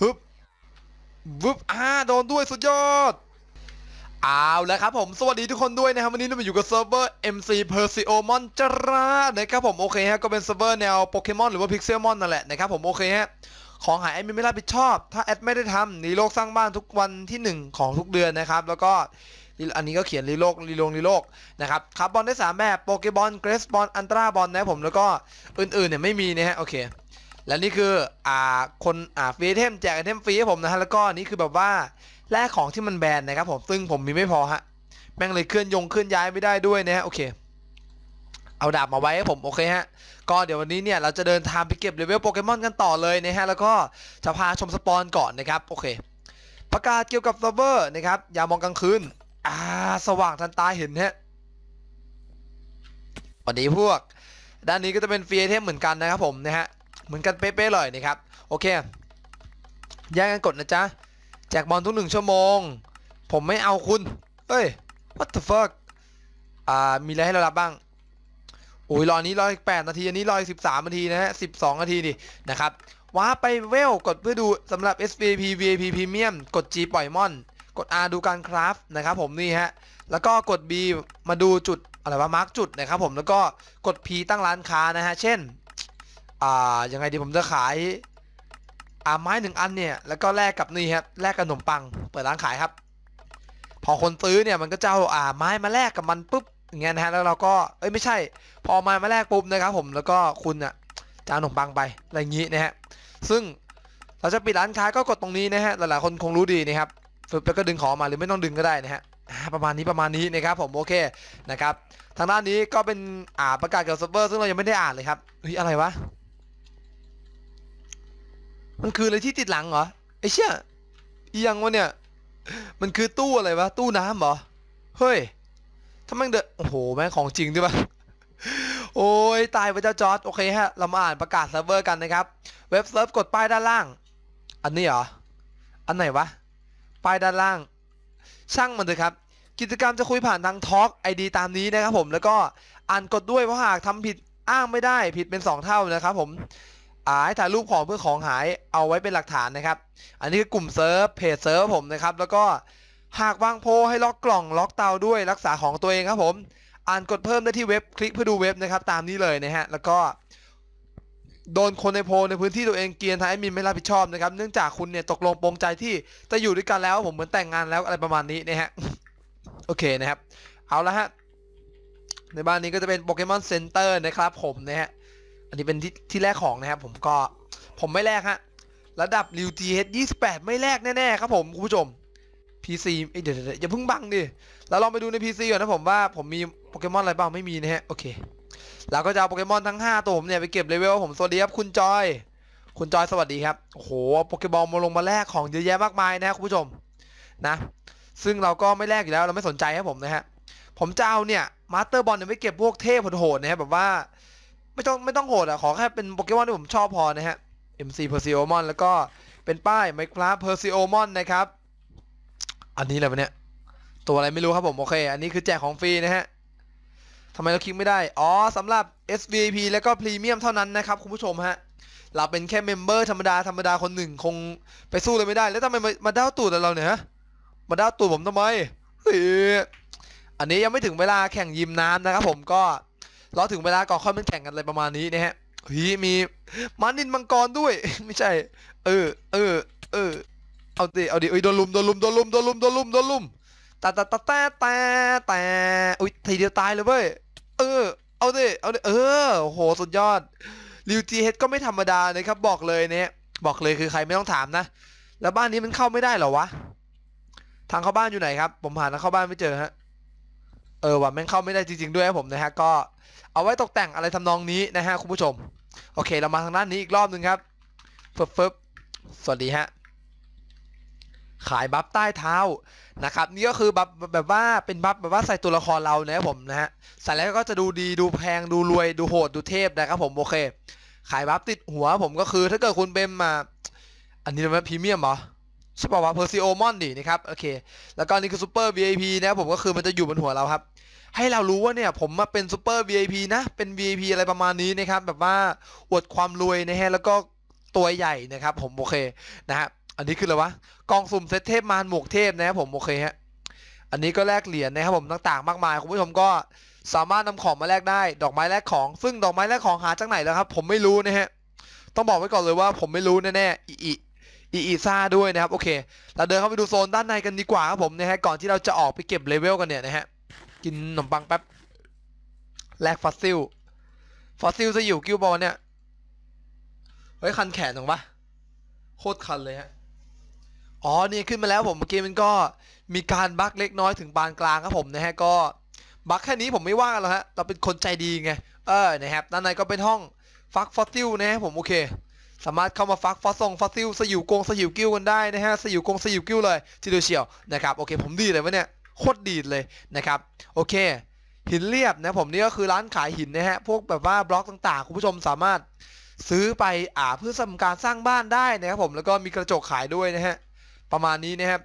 ฮึบวึบอ่าโดนด้วยสุดยอดเอาแล้วครับผมสวัสดีทุกคนด้วยนะครับ วันนี้เราอยู่กับเซิร์ฟเวอร์ MC p e r s i o m o n จรานะครับผม โอเคฮะ ก็เป็นเซิร์ฟเวอร์แนวโปเกมอนหรือว่าพิกเซลมอนนั่นแหละนะครับผมโอเคฮะ ของหายแอดมินไม่รับผิดชอบ ถ้าแอดไม่ได้ทำรีโลกสร้างบ้านทุกวันที่ 1 ของทุกเดือนนะครับ แล้วก็อันนี้ก็เขียนรีโลกรีโลงรีโลกนะครับคาร์บอนได้3แบบโปเกบอลเกรสบอลอันตราบอลนะผมแล้วก็อื่นๆเนี่ยไม่มีนะฮะโอเคและนี่คือ อ่าคนอ่าฟรีเทมแจกไอเทมฟรีให้ผมนะฮะ แล้วก็นี่คือแบบว่าแลกของที่มันแบนนะครับผม ซึ่งผมมีไม่พอฮะแม่งเลยเคลื่อนยงเคลื่อนย้ายไม่ได้ด้วยนะฮะโอเค เอาดาบมาไว้ให้ผม โอเคฮะ ก็เดี๋ยววันนี้เนี่ย เราจะเดินทางไปเก็บเลเวลโปเกมอนกันต่อเลยนะฮะ แล้วก็จะพาชมสปอนก่อนนะครับโอเคประกาศเกี่ยวกับเซิร์ฟเวอร์นะครับอย่ามองกลางคืนอ่าสว่างทันตาเห็นฮะวันนี้พวก ด้านนี้ก็จะเป็นฟรีอเทมเหมือนกันนะครับผมนะฮะเหมือนกันเป๊ะๆเลยนะครับ โอเคแยกกันกดนะจ๊ะ แจกบอลทุกหนึ่งชั่วโมง ผมไม่เอาคุณ เอ้ย what the fuck อ่า มีอะไรให้เรารับบ้างโอ้ยรอนี้รออีกแปดนาทีอันนี้รออีกสิบสามนาทีนะฮะสิบสองนาทีดินะครับว้าไปเวล กดเพื่อดูสำหรับ SVP v i p Premium กด G ปล่อยมอน กด R ดูการคราฟนะครับผมนี่ฮะ แล้วก็กด B มาดูจุดอะไรวะมาร์กจุดนะครับผม แล้วก็กด P ตั้งร้านค้านะฮะ เช่นอ่ายังไงดีผมจะขาย อ่าไม้หนึ่งอันเนี่ยแล้วก็แลกกับนี่ครับแลกกับขนมปัง เปิดร้านขายครับ พอคนซื้อเนี่ยมันก็เจาอ่าไม้มาแลกกับมันปุ๊บเงี้ยนะฮะแล้วเราก็เอ้ย ไม่ใช่ พอไม้มาแลกปุ๊บนะครับ ผมแล้วก็คุณอ่ะจานขนมปังไปอะไรอย่างงี้นะฮะซึ่งเราจะปิดร้านค้าก็กดตรงนี้นะฮะหลายๆคนคงรู้ดีนะครับฝึกไปก็ดึงของมาหรือไม่ต้องดึงก็ได้นะฮะประมาณนี้ประมาณนี้นะครับ ผมโอเคนะครับ ทางด้านนี้ก็เป็นอ่าประกาศเกี่ยวกับเซิร์ฟเวอร์ซึ่งเรายังไม่ได้อ่านเลยครับเฮ้ยอะไรวะมันคืออะไรที่ติดหลังเหรอ ไอ้เชี่ยอียังวะเนี่ย มันคือตู้อะไรวะ ตู้น้ำเหรอ เฮ้ยทำไมเดเดโอ้โห แม่งของจริงด้วยปะโอ้ยตายไปเจ้าจอร์ดโอเคฮะ เรามาอ่านประกาศเซิร์ฟเวอร์กันนะครับ เว็บเซิร์ฟกดป้ายด้านล่าง อันนี้เหรอ อันไหนวะป้ายด้านล่าง ช่างมันเถอะครับ กิจกรรมจะคุยผ่านทางทอล์กไอดีตามนี้นะครับ ผม แล้วก็อ่านกดด้วยเพราะหากทำผิดอ้างไม่ได้ ผิดเป็น2เท่านะครับ ผมอ่าให้ถ่ายรูปของเพื่อของหายเอาไว้เป็นหลักฐานนะครับ อันนี้คือกลุ่มเซิร์ฟเพจเซิร์ฟผมนะครับ แล้วก็หากวางโพให้ล็อกกล่องล็อกเตาด้วยรักษาของตัวเองครับผมอ่านกดเพิ่มได้ที่เว็บคลิกเพื่อดูเว็บนะครับตามนี้เลยนะฮะแล้วก็ โดนคนในโพ ในพื้นที่ตัวเองเกียร์ทายมินไม่รับผิดชอบนะครับ เนื่องจากคุณเนี่ยตกลงปรงใจที่จะอยู่ด้วยกันแล้วผมเหมือนแต่งงานแล้วอะไรประมาณนี้นะฮะโอเคนะครับเอาละฮะในบ้านนี้ก็จะเป็นโปเกมอนเซ็นเตอร์นะครับผมนะฮะอันนี้เป็นที่ที่แรกของนะครับผมก็ผมไม่แลกฮะ ระดับริวจีเอสยี่สิบแปดไม่แลกแน่ๆครับผม คุณผู้ชม PC เดี๋ยวเดีอย่าเพิ่งบังดิเราลองไปดูใน PC ก่อนนะผมว่าผมมีโปเกมอนอะไรบ้างไม่มีนะฮะโอเคเราก็จะเอาโปเกมอนทั้ง 5 ตัวผมเนี่ย ไปเก็บเลเวลผมสวัสดีครับ คุณจอย คุณจอยสวัสดีครับ โอ้โหโปเกมอนมาลงมาแลกของเยอะแยะมากมายนะคุณผู้ชมนะซึ่งเราก็ไม่แลกอยู่แล้วเราไม่สนใจครับผมนะฮะผมจะเอาเนี่ยมาสเตอร์บอลเนี่ยไปเก็บพวกเทพโหดๆนะฮะแบบว่าไม่ต้องไม่ต้องโหดอ่ะ ขอแค่เป็นโปเกมอนที่ผมชอบพอนะฮะ MC Perseomon แล้วก็เป็นป้าย m i c ลาเพ p e r ซิ o m o n นะครับ อันนี้อะไรเนี่ย ตัวอะไรไม่รู้ครับผมโอเค อันนี้คือแจกของฟรีนะฮะทำไมเราคลิกไม่ได้ อ๋อสำหรับ SVP แล้วก็พรีเมียมเท่านั้นนะครับคุณผู้ชมฮะ เราเป็นแค่เมมเบอร์ธรรมดา ธรรมดาคนหนึ่ง คงไปสู้เลยไม่ได้ แล้วทำไม มาด้าวตูดเราเนี่ยฮะมาด้าวตูดผมทำไมอันนี้ยังไม่ถึงเวลาแข่งยิมน้ำนะครับผมก็รอถึงเวลาก่อนค่อยมันแข่งกันอะไรประมาณนี้นะฮะฮีมีมันนินมังกรด้วย ไม่ใช่ เออ เออ เออ เอาดิ เอาดิเอ้ยโดนลุมโดนลุมโดนลุมโดนลุมโดนลุมโดนลุมแต่แต่แต่แตแตแต่อุ้ยทีเดียวตายเลยเว้ย เออ เอาดิ เอาดิ เออโหสุดยอดลิวจีเฮดก็ไม่ธรรมดาเลยครับบอกเลยเนี่ย บอกเลยคือใครไม่ต้องถามนะ แล้วบ้านนี้มันเข้าไม่ได้หรอวะ ทางเข้าบ้านอยู่ไหนครับ ผมหาทางเข้าบ้านไม่เจอฮะเออว่ะแม่งเข้าไม่ได้จริง ๆด้วยผมนะฮะก็เอาไว้ตกแต่งอะไรทำนองนี้นะฮะคุณผู้ชมโอเคเรามาทางด้านนี้อีกรอบหนึ่งครับฟึบฟึบสวัสดีฮะขายบัฟใต้เท้านะครับนี่ก็คือบัฟแบบว่าเป็นบัฟแบบว่าใส่ตัวละครเรานะครับผมนะฮะใส่แล้วก็จะดูดีดูแพงดูรวยดูโหดดูเทพนะครับผมโอเคขายบัฟติดหัวผมก็คือถ้าเกิดคุณเป็นมาอันนี้เรียกว่าพรีเมียมเหรอใช่ป่าวะเพอร์ซิโอมอนดินะครับโอเค แล้วก็นี่คือซูเปอร์ VIP นะผมก็คือมันจะอยู่บนหัวเราครับให้เรารู้ว่าเนี่ย ผมมาเป็นซูเปอร์ VIP นะเป็น VIP อะไรประมาณนี้นะครับแบบว่าอวดความรวยนะฮะแล้วก็ตัวใหญ่นะครับผมโอเคนะฮะอันนี้คืออะไรวะกองสุ่มเซตเทพมารหมวกเทพนะครับผมโอเคฮะอันนี้ก็แลกเหรียญนะครับผมต่างๆ มากมายคุณผู้ชมก็สามารถนำของมาแลกได้ ดอกไม้แลกของ ซึ่งดอกไม้แลกของหาจากไหนแล้วครับ ผมไม่รู้นะฮะต้องบอกไว้ก่อนเลยว่าผมไม่รู้แน่ๆอีอีอีซ่าด้วยนะครับ โอเคเราเดินเข้าไปดูโซนด้านในกันดีกว่าครับผมนะฮะก่อนที่เราจะออกไปเก็บเลเวลกันเนี่ยนะฮะกินขนมปังแป๊บแลกฟอสซิลฟอสซิลจะอยู่กิ้วบอลเนี่ย เฮ้ย คันแขนถูกปะโคตรคันเลยฮะอ๋อนี่ขึ้นมาแล้วผมเมื่อกี้มันก็มีการบั๊กเล็กน้อยถึงปานกลางครับผมนะฮะก็บั๊กแค่นี้ผมไม่ว่ากันแล้วฮะเราเป็นคนใจดีไงเออนะครับด้านในก็เป็นห้องฟักฟอสซิลนะฮะผมโอเคสามารถเข้ามาฟักฟอสซงฟอสซิลสยิวกงสยิวกิ้วกันได้นะฮะสยิวกงสยิวกิ้วเลยทีเดียวเชียวนะครับโอเคผมดีเลยวะเนี่ยโคตรดีเลยนะครับ โอเคหินเรียบนะ ผมนี่ก็คือร้านขายหินนะฮะพวกแบบว่าบล็อกต่างๆคุณผู้ชมสามารถซื้อไปอ่าเพื่อทำการสร้างบ้านได้นะครับผมแล้วก็มีกระจกขายด้วยนะฮะประมาณนี้นะครับ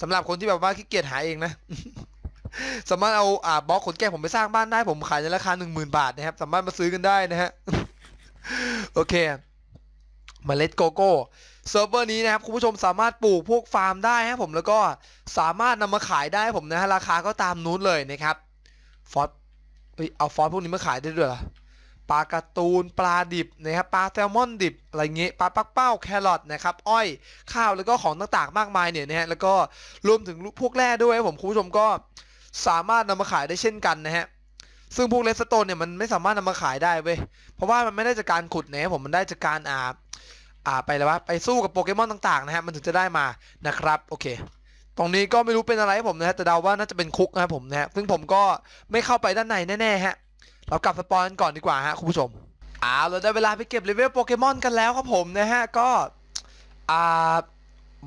สำหรับคนที่แบบว่าขี้เกียจหาเองนะ สามารถเอาอ่าบล็อกขนแก้ผมไปสร้างบ้านได้ผมขายในราคา10,000 บาทนะครับสามารถมาซื้อกันได้นะฮะโอเคมเมล็ดโกโก้เซิร์ฟเวอร์นี้นะครับคุณผู้ชมสามารถปลูกพวกฟาร์มได้ครับผมแล้วก็สามารถนำมาขายได้ผมนะฮะราคาก็ตามนู้นเลยนะครับฟอสเอ้ยเอาฟอสพวกนี้มาขายได้ด้วยเหรอปลากระตูนปลาดิบนะครับปลาแซลมอนดิบอะไรเงี้ยปลาปักเป้าแครอทนะครับอ้อยข้าวแล้วก็ของต่างๆมากมายเนี่ยนะฮะแล้วก็รวมถึงพวกแร่ด้วยผมคุณผู้ชมก็สามารถนำมาขายได้เช่นกันนะฮะซึ่งพวกเลสโตนเนี่ยมันไม่สามารถนำมาขายได้เว้ย เพราะว่ามันไม่ได้จากการขุดเนี่ยผมมันได้จากการอ่าอ่าไปแล้ววะไปสู้กับโปเกมอนต่างๆนะฮะมันถึงจะได้มา นะครับโอเค ตรงนี้ก็ไม่รู้เป็นอะไรผมนะฮะแต่เดาว่าน่าจะเป็นคุกนะครับผมนะฮะซึ่งผมก็ไม่เข้าไปด้านในแน่ๆฮะเรากลับสปอนก่อนดีกว่าฮะคุณผู้ชมอ้าวเราได้เวลาไปเก็บเลเวลโปเกมอนกันแล้วครับผมนะฮะก็อ่า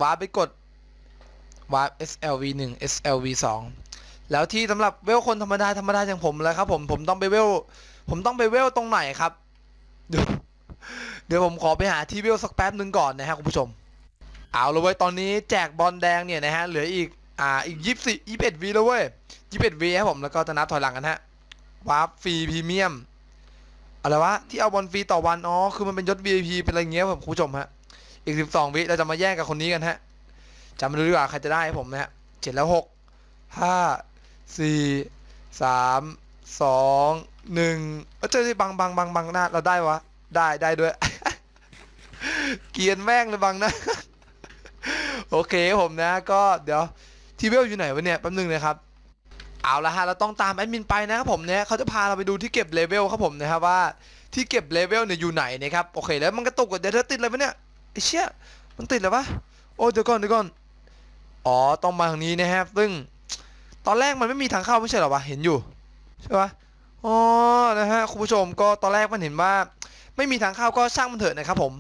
วาร์ไปกดวาร์ป SLV 1 SLV 2แล้วที่สำหรับเวลคนธรรมดาธรรมดาอย่างผมเลยครับผมผมต้องไปเวลผมต้องไปเวลตรงไหนครับ เดี๋ยวผมขอไปหาที่เวลสักแป๊บหนึ่งก่อนนะฮะคุณผู้ชม เอาลเว้ย ตอนนี้แจกบอลแดงเนี่ยนะฮะเหลืออีก อ่าอีกยี่สิบยี่สิบเอ็ดวีแล้วเว้ยยี่สิบเอ็ดวีครับผมแล้วก็จะนับถอยหลังกันฮะ วาร์ปฟรีพรีเมียมอะไรวะที่เอาบอลฟรีต่อวันอ๋อคือมันเป็นยศ VIP เป็นอะไรเงี้ยผมคุณผู้ชมฮะอีกสสิบองวีเราจะมาแย่งกับคนนี้กันฮะจำมาดูดีกว่าใครจะได้ผมนะฮะเจ็ดแล้วหกห้าสี่สามสองหนึ่งเจ้เจอที่บังบังบังบังหน้าเราได้วะ ได้ได้ด้วย เกียนแม่งเลยบังนะโอเคผมนะ ก็เดี๋ยวทีเวลอยู่ไหนวะเนี่ยแป๊บนึงนะครับเอาละฮะเราต้องตามแอดมินไปนะครับผมเนี่ยเขาจะพาเราไปดูที่เก็บเลเวลครับผมนะครับว่าที่เก็บเลเวลเนี่ยอยู่ไหนนะครับ โอเคแล้วมันกระตุกกับเดี๋ยวติดเลยวะเนี่ยไอเชี่ยมันติดเลยวะโอ้เดี๋ยวก่อนเดี๋ยวก่อนอ๋อต้องมาทางนี้นะครับซึ่งตอนแรกมันไม่มีทางเข้าไม่ใช่หรอวะเห็นอยู่ใช่ปะอ๋อนะฮะคุณผู้ชมก็ตอนแรกมันเห็นว่า ไม่มีทางเข้าก็ช่างมันเถอะนะครับผม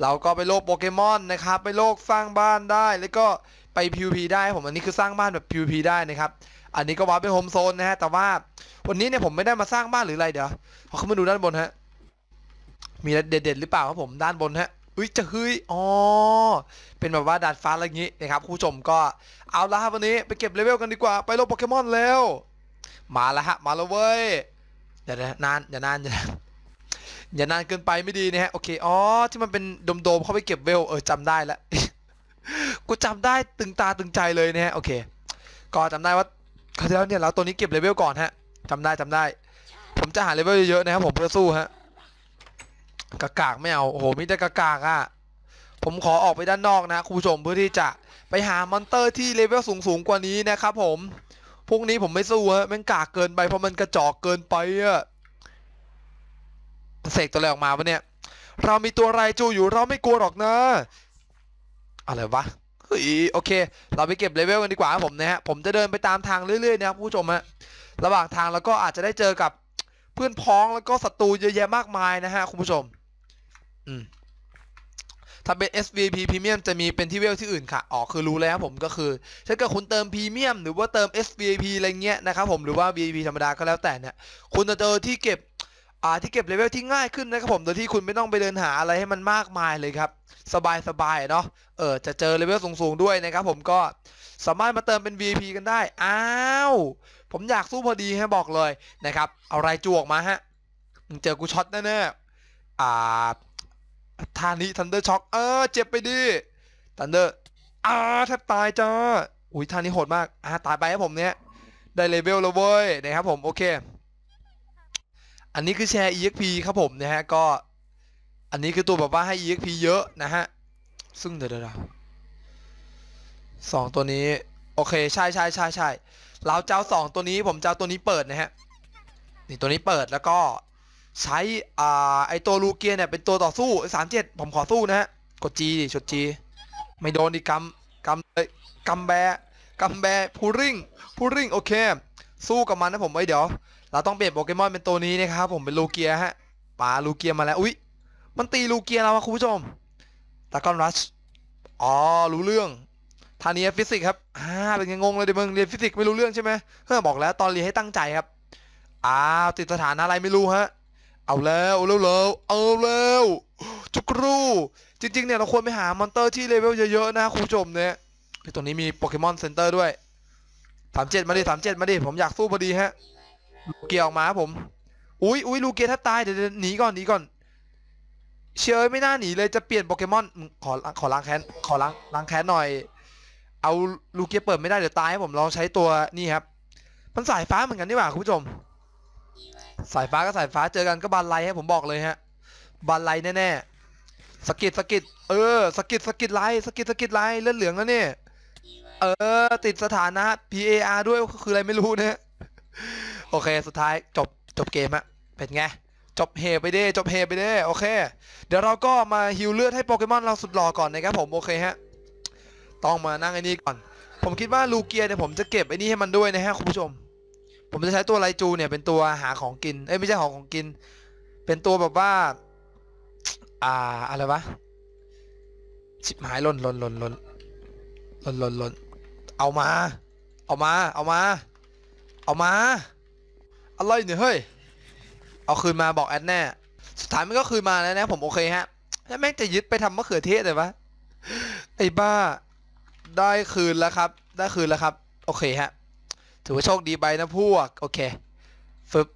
เราก็ไปโลกโปเกมอนนะครับไปโลกสร้างบ้านได้ แล้วก็ไป PVP ได้ผมอันนี้คือสร้างบ้านแบบ PVP ได้นะครับอันนี้ก็วาเป็นโฮมโซนนะฮะแต่ว่าวันนี้เนี่ยผมไม่ได้มาสร้างบ้านหรืออะไรเดี๋ยวขอขา้มาดูด้านบนฮะมีเด็ดๆ หรือเปล่าครับผมด้านบนฮะเฮ้ยจะเฮ้ย อ๋อ เป็นแบบว่าดาดฟ้าอะไรงี้นะครับคุณผู้ชมก็เอาละครับวันนี้ไปเก็บเลเวลกันดีกว่าไปโลโปเกมอนแล้ว มาแล้วฮะมาแล้วเว้ยอย่านานอย่านานอย่านานอย่านานเกินไปไม่ดีนะฮะโอเคอ๋อที่มันเป็นโดมๆเข้าไปเก็บ เวลเออจำได้ละกูจำได้ตึงตาตึงใจเลยนะฮะโอเคก็จำได้ว่าคราวที่แล้วเนี่ยเราตัวนี้เก็บเลเวลก่อนฮะจำได้จำได้ ผมจะหาเลเวลเยอะๆนะครับผมเพื่อสู้ฮะกากากไม่เอา โอ้โห มีแต่กากากอะผมขอออกไปด้านนอกนะคุณผู้ชมเพื่อที่จะไปหามอนเตอร์ที่เลเวลสูงสูงกว่านี้นะครับผม พวกนี้ผมไม่สู้ฮะมันกากเกินไปเพราะมันกระจอกเกินไปอะเสกตัวอะไรออกมาวะเนี่ย เรามีตัวไรจูอยู่เราไม่กลัวหรอกนะ อะไรวะ เฮ้ย โอเค เราไปเก็บเลเวลกันดีกว่าผมนะฮะ ผมจะเดินไปตามทางเรื่อย ๆ นะครับผู้ชมฮะระหว่างทางเราก็อาจจะได้เจอกับ เพื่อนพ้องแล้วก็ศัตรูเยอะแยะมากมายนะฮะคุณผู้ชมอืมถ้าเป็น SVP พ r e m มี m จะมีเป็นที่เวลที่อื่นค่ะอ๋อคือรู้แล้วผมก็คือถ้าเกิดคุณเติมพ r e m มี m หรือว่าเติม SVP อะไรเงี้ยนะครับผมหรือว่า VIP ธรรมดาก็แล้วแต่เนี่ยคุณจะเจอที่เก็บอ่าที่เก็บเลเวลที่ง่ายขึ้นนะครับผมโดยที่คุณไม่ต้องไปเดินหาอะไรให้มันมากมายเลยครับ สบายสบายเนาะเออจะเจอเลเวลสูงๆ ด้วยนะครับผมก็สามารถมาเติมเป็น VIP กันได้ อ้าวผมอยากสู้พอดีให้บอกเลยนะครับเอารายจวกมาฮะมึงเจอกูช็อตแน่ๆอ่าท่านี้ทันเดอร์ช็อกเออเจ็บไปดิทันเดอร์อาแทบตายจ้า อุ้ยท่านี้โหดมากอาตายไปครับผมเนี้ยได้เลเวลแล้วเว้ยนะครับผม โอเค อันนี้คือแชร์ exp ครับผมนะฮะ ก็ อันนี้คือตัวแบบว่าให้ exp เยอะนะฮะ ซึ่งเดี๋ยวๆสองตัวนี้ โอเคใช่ใช่ใช่ใช่ เราเจ้าสองตัวนี้ ผมเจ้าตัวนี้เปิดนะฮะ นี่ตัวนี้เปิดแล้วก็ใช้อ่าไอตัวลูเกียเนี่ยเป็นตัวต่อสู้สามเจ็ดผมขอสู้นะฮะ กดจีดิชดจี ไม่โดนดิกำกำเลยกำแบกำแบพูริง พูริงโอเค สู้กับมันนะผมไว้เดี๋ยว เราต้องเปลี่ยนโปเกมอน เป็นตัวนี้นะครับ ผมเป็นลูเกียฮะปาลูเกียมาแล้ว อุ้ย มันตีลูเกียเราอะคุณผู้ชมตะกอนรัชอ๋อ รู้เรื่องท่านี้ฟิสิกส์ครับอ่าเป็นไงงงเลยเดี๋ยวมึงเรียนฟิสิกส์ไม่รู้เรื่องใช่ไหมเฮ้ยบอกแล้วตอนเรียนให้ตั้งใจครับ อ้าวติดสถานะอะไรไม่รู้ฮะเอาแล้วแล้วแล้วเอาแล้วจุกรูจริงๆ เนี่ยเราควรไปหา มอนเตอร์ที่เลเวลเยอะๆนะคุณผู้ชมเนี่ยตรงนี้มีโปเกมอนเซ็นเตอร์ด้วยสามเจ็ดมาดิสามเจ็ดมาดิ ผมอยากสู้พอดีฮะลูเกียออกมาผมอุ้ยอุ้ยลูกเกียถ้าตายเดี๋ยวหนีก่อนหนีก่อน เชยไม่น่าหนีเลย จะเปลี่ยนโปเกมอนขอขอล้างแค้นขอล้างล้างแค้นหน่อย เอาลูกเกียเปิดไม่ได้ เดี๋ยวตายให้ผมลองใช้ตัวนี่ครับ มันสายฟ้าเหมือนกันนี่หว่าคุณผู้ชมสายฟ้าก็สายฟ้า เจอกัน ก็บานไลให้ผมบอกเลยฮะบานไลแน่ ๆ สกิดสกิดเออ สกิดสกิดไลสกิดสกิดไลเลือดเหลืองแล้วเนี่ย เออ ติดสถานะ PAR ด้วยคืออะไรไม่รู้เนี่ยโอเค สุดท้ายจบจบเกมอะเป็นไง จบเฮไปได้จบเฮไปได้โอเค เดี๋ยวเราก็มาฮิวเลือด ให้โปเกมอนเราสุดหล่อก่อนนะครับผม โอเคฮะ ต้องมานั่งไอ้นี่ก่อน ผมคิดว่าลูเกียเนี่ยผมจะเก็บไอ้นี่ให้มันด้วยนะฮะคุณผู้ชมผมจะใช้ตัวไลจู เนี่ย เป็นตัวหาของกิน เอ้ยไม่ใช่หาของกิน เป็นตัวแบบว่า อ่าอะไรวะชิบหายล่นล่นล่นล่นล่นล่นล่นเอามา เอามา เอามา เอามาอะไรเนี่ยเฮ้ย เอาคืนมาบอกแอดแน่ สุดท้ายมันก็คืนมาแล้วนะ ผมโอเคฮะ แล้วแม่งจะยึดไปทำมะเขือเทศเลยวะไอ้บ้า ได้คืนแล้วครับ ได้คืนแล้วครับโอเคฮะถือว่าโชคดีไปนะพวก โอเค ฟึบ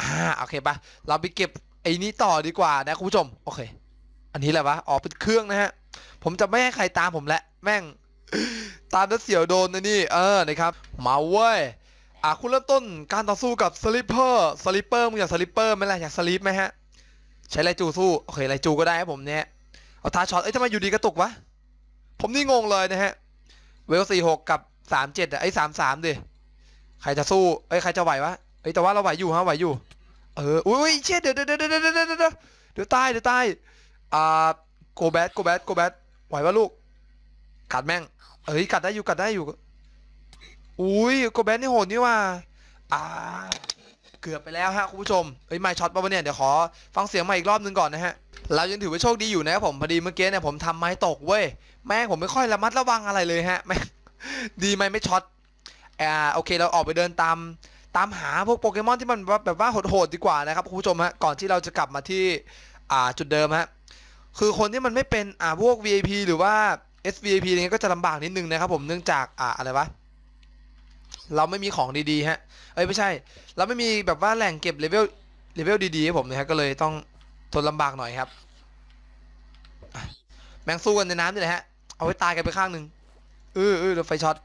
อ่า โอเคปะเราไปเก็บไอ้นี้ต่อดีกว่านะคุณผู้ชมโอเค อันนี้แหละปะออกเป็นเครื่องนะฮะ ผมจะไม่ให้ใครตามผมและ แม่ง ตามแล้วเสียวโดนนะนี่ เออ นะครับ มาเว้ย อ่ะคุณเริ่มต้นการต่อสู้กับสลิปเปอร์ สลิปเปอร์มึงอยากสลิปเปอร์ไหมล่ะ อยากสลิปไหมฮะ ใช้ไรจูสู้ โอเคไรจูก็ได้ครับผมเนี่ย เอาท่าช็อตเอ้ยทำไมอยู่ดีกระตุกวะ ผมนี่งงเลยนะฮะ เวลสี่หกกับสามเจ็ดอ่ะไอ้สามสามดิใครจะสู้เอ้ย ใครจะไหววะเอ้ย แต่ว่าเราไหวอยู่ฮะ ไหวอยู่ เออ อุ้ยเชี่ยเดี๋ยวเดี๋ยวเดี๋ยวเดี๋ยวเดี๋ยวเดี๋ยวเดี๋ยวตาย เดี๋ยวตาย อ่าโกแบทโกแบทโกแบทไหวปะลูก กัดแม่ง เอ้ย กัดได้อยู่ กัดได้อยู่ อุ้ยโกแบทนี่โหดนี่ว่าอ่า เกือบไปแล้วฮะคุณผู้ชมเฮ้ยไม่ช็อตป่ะเนี่ย เดี๋ยวขอ ฟังเสียงใหม่อีกรอบนึงก่อนนะฮะ เรายังถือว่าโชคดีอยู่นะครับผมพอดีเมื่อกี้เนี่ย ผมทำไม้ตกเว้ย แม่ผมไม่ค่อยระมัดระวังอะไรเลยฮะแม่ดีไหมไม่ช็อตอ่าโอเคเราออกไปเดินตามตามหาพวกโปเกมอนที่มันแบบว่าโหดๆดีกว่านะครับคุณผู้ชมฮะก่อนที่เราจะกลับมาที่อ่าจุดเดิมฮะคือคนที่มันไม่เป็นอ่าพวก VIP หรือว่า SVIP อะไรเงี้ยก็จะลำบากนิดนึงนะครับ ผมเนื่องจากอ่าอะไรวะ เราไม่มีของดีๆฮะ เอ้ยไม่ใช่ เราไม่มีแบบว่าแหล่งเก็บเลเวลเลเวลดีๆให้ผมนะฮะก็เลยต้องทนลำบากหน่อยครับแมงสู้กันในน้ำนี่แหละฮะ เอาไว้ตายกันไปข้างหนึ่งเออเออโดนไฟช็อต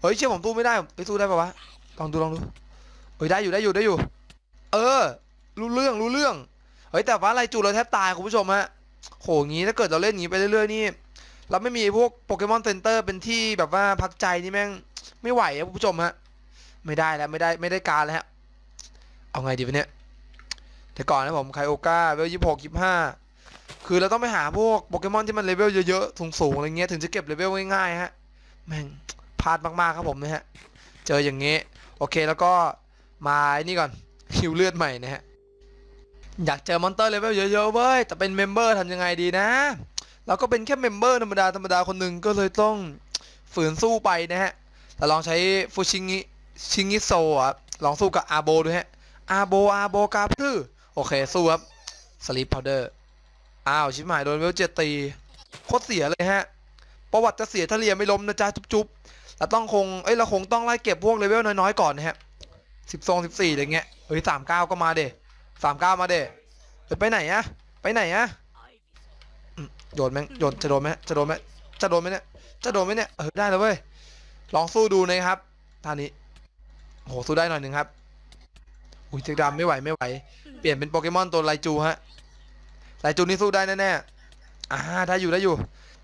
เฮ้ย เชื่อผมตู้ไม่ได้ไปตู้ได้ปะวะ ลองดูลองดูเฮ้ยได้อยู่ได้อยู่ได้อยู่ เออ รู้เรื่องรู้เรื่อง เฮ้ยแต่ว่าไรจูเราแทบตายคุณผู้ชมฮะ โหงี้ถ้าเกิดเราเล่นงี้ไปเรื่อยๆนี่ เราไม่มีพวกโปเกมอนเซ็นเตอร์เป็นที่แบบว่าพักใจนี่แม่งไม่ไหวครับคุณผู้ชมฮะ ไม่ได้แล้วไม่ได้ไม่ได้การแล้วฮะ เอาไงดีวะเนี่ยแต่ก่อนนะผมไคโอกาเวลยี่หกยี่ห้าคือเราต้องไปหาพวกโปเกมอนที่มันเลเวลเยอะๆสูงๆอะไรเงี้ยถึงจะเก็บเลเวลง่ายๆฮะ แม่งาดมาก ๆ ครับผม นะฮะ เจออย่างงี้ โอเคแล้วก็มาไอ้นี่ก่อน ฮิวเลือดใหม่นะฮะ อยากเจอมอนเตอร์เลเวลเยอะๆเว้ยแต่เป็นเมมเบอร์ทำยังไงดีนะ เราก็เป็นแค่เมมเบอร์ธรรมดาธรรมดาคนหนึ่งก็เลยต้องฝืนสู้ไปนะฮะแต่ลองใช้ฟูชิงิชิงิโซะลองสู้กับอาโบดูฮะอาโบอาโบกาพื้อโอเคสู้ครับสลิปพาวเดอร์อ้าวชิบหายโดนเวลเจตีโคตรเสียเลยฮะประวัติจะเสียถ้าเรียนไม่ล้มนะจ๊ะจุ๊บเราต้องคง เอ้ย เราคงต้องไล่เก็บพวกเลเวลน้อยๆก่อนนะฮะสิบสองสิบสี่อย่างเงี้ยเฮ้ยสามเก้าก็มาเดสามเก้ามาเดเไปไหนอะ ไปไหนอะโยนแม่งโยนจะโดนไหมจะโดนไหมจะโดนไหมเนี่ย จะโดนไหมเนี่ย เออได้แล้วเว้ย ลองสู้ดูนะครับท่านี้ โห สู้ได้หน่อยหนึ่งครับ อุ้ยเจ็กดำไม่ไหวไม่ไหว เปลี่ยนเป็นโปเกมอนตัวไลจูฮะไลจูนี่สู้ได้แน่ๆอ่าได้อยู่ได้อยู่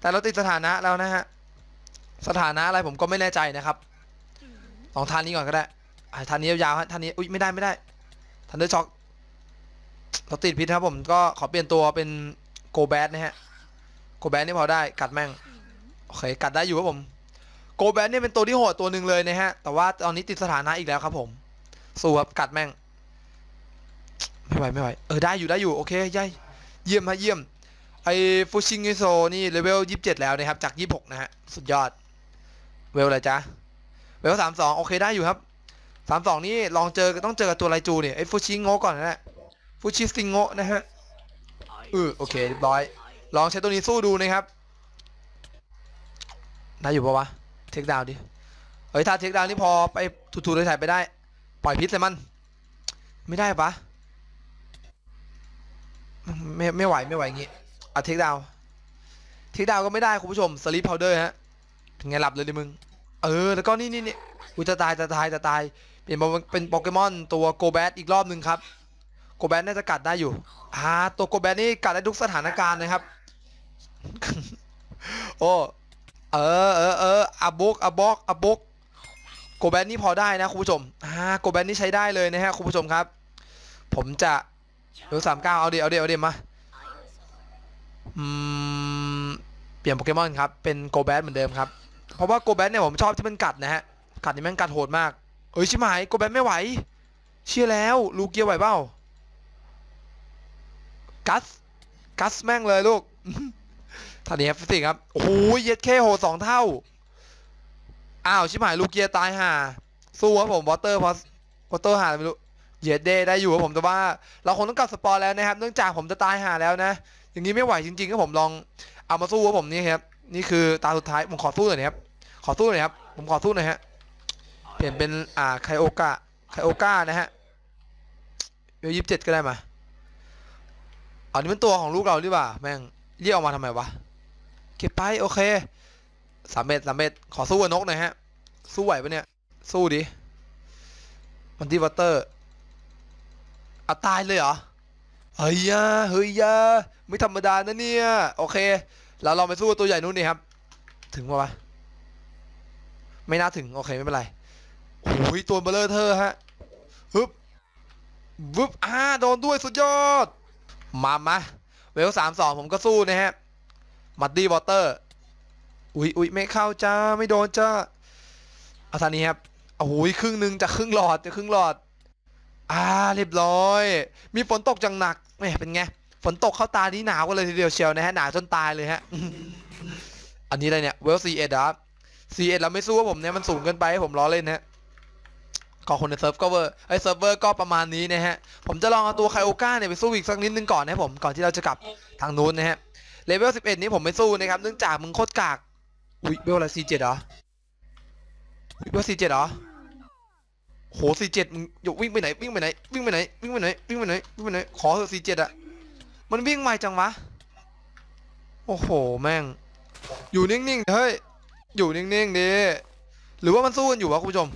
แต่เราติดสถานะแล้วนะฮะสถานะอะไรผมก็ไม่แน่ใจนะครับลองทานนี้ก่อนก็ได้อ่ทานนี้ยาวๆฮะทานนี้ อุ้ยไม่ได้ไม่ได้ทันเดอร์ช็อกเราติดพิษครับผม ก็ขอเปลี่ยนตัวเป็นโกแบดนะฮะ โกแบดนี่พอได้ กัดแม่ง โอเค กัดได้อยู่ครับผม โกแบดนี่เป็นตัวที่โหดตัวหนึ่งเลยนะฮะ แต่ว่าตอนนี้ติดสถานะอีกแล้วครับผมสู้ครับกัดแม่ง ไม่ไหวไม่ไหว เออ ได้อยู่ได้อยู่ โอเคยัยเยี่ยมฮะ เยี่ยม ไอฟูชิงิโซนี่เลเวลยี่สิบเจ็ดแล้วนะครับ จากยี่สิบหกนะฮะ สุดยอดเวลอะไรจ๊ะเวลสามสองโอเคได้อยู่ครับสามสองนี่ลองเจอต้องเจอกับตัวไรจูเนี่ยไอ้ฟูชิโงก่อนนะฮะฟูชิสิงโงนะฮะอือโอเคเรียบร้อย ลองใช้ตัวนี้สู้ดูนะครับ ได้อยู่ปะวะ เทคดาวดิเฮ้ยถ้าเทคดาวนี่พอไปถูๆเลยถ่ายไปได้ ปล่อยพิษเลยมัน ไม่ได้ปะ ไม่ไม่ไหวไม่ไหวงี้ อ่ะเทคดาว เทคดาวก็ไม่ได้คุณผู้ชมสลิปพาวเดอร์ฮะไงหลับเลยดิมึง เออ แล้วก็นี่นี่นีู่้จะตายจะตายจะตาย เปลี่ยนเป็นโปเกมอน ตัวโกแบทอีกรอบหนึ่งครับ โกแบทน่าจะกัดได้อยู่อ่า ตัวโกแบทนี่กัดได้ทุกสถานการณ์นะครับ โอ้ เออเออเอออะบกอบอกอะบก โกแบทนี่พอได้นะคุณผู้ชมอ่า โกแบทนี่ใช้ได้เลยนะฮะคุณผู้ชมครับ ผมจะเดี๋ยวสามเก้าเอาเดี๋ยวเอาเดี๋ยวเเดี๋ยวมาอืม เปลี่ยนโปเกมอนครับ เป็นโกแบทเหมือนเดิมครับเพราะว่าโกแบนเนี่ย ผมชอบที่มันกัดนะฮะ กัดนี่มันกัดโหดมาก เอ้ยชิมหายโกแบนไม่ไหว เชื่อแล้ว ลูเกียวไหวเปล่ากัสกัสแม่งเลยลูกท่านี้ครฟบสิครับ โอ้ยเย็ดเคโหสองเท่า อ้าวชิมหายลูกเกียตายห่า สู้ครับผมวอเตอร์พอวอเตอร์ห่าไม่รู้เย็ดเดได้อยู่ครับ ผมแต่ว่า เราคงต้องกลับสปอร์แล้วนะครับ เนื่องจากผมจะตายห่าแล้วนะ อย่างนี้ไม่ไหวจริงๆครับผมลองเอามาสู้ครับผมนี่ครับ นี่คือตาสุดท้ายผมขอสู้หน่อยครับขอสู้หน่อยครับ ผมขอสู้หน่อยฮะ เปลี่ยนเป็นอ่าไคโอกะ ไคโอกะนะฮะ เลยี่สิบเจ็ดก็ได้มาอันนี้เป็นตัวของลูกเราหรือเปล่า แม่งเรียกออกมาทำไมวะ เก็บไปโอเคสามเม็ดสามเม็ดขอสู้กับนกหน่อยฮะ สู้ไหวปะเนี่ย สู้ดิมันที่วัตเตอร์อาตายเลยเหรอเฮ้ยยาเฮ้ยยาไม่ธรรมดานะเนี่ย โอเค เราลองไปสู้ตัวใหญ่นู้นนี่ครับ ถึงปะวะไม่น่าถึง โอเค ไม่เป็นไรหุยตัวเบลเลอร์เธอฮะ ฮึบวึบอ่าโดนด้วยสุดยอด มามาเวลสามสองผมก็สู้ นะฮะ มัดดี้วอเตอร์ อุ้ยอุ้ยไม่เข้าจ้า ไม่โดนจ้าเอาทันี้ครับโอ้โหครึ่งหนึ่งจะครึ่งหลอดจะครึ่งหลอด อ่าเรียบร้อย มีฝนตกจังหนักแม่เป็นไงฝนตกเข้าตานี้หนาวกันเลยทีเดียวเชียวนะฮะหนาวจนตายเลยฮะ อันนี้อะไรเนี่ยเวลซีเอ็ดครับ c ีเอ็ดเราไม่สู้ว่าผมเนี่ย มันสูงเกินไปผมล้อเล่นฮะขอคนในเซิร์ฟก็เวอร์ ไอเซิร์ฟเวอร์ก็ประมาณนี้นะฮะ ผมจะลองเอาตัวไคโอก้าเนี่ย ไปสู้อีกสักนิดนึงก่อนนะผม ก่อนที่เราจะกลับทางนู้นนะฮะ เลเวล11 นี้ผมไม่สู้นะครับเนื่องจากมึงโคตรกาก อุ้ยเบลอะไร c 7เหรอเบล c 7เหรอโห c 7มึงยวิ่งไปไหนวิ่งไปไหนวิ่งไปไหนวิ่งไปไหนวิ่งไปไหนวิ่งไปไหนขอเถอะ c 7อะมันวิ่งไวจังวะ โอ้โหแม่ง อยู่นิ่งๆเฮ้ยอยู่นิ่งๆดี หรือว่ามันสู้กันอยู่วะ คุณผู้ชม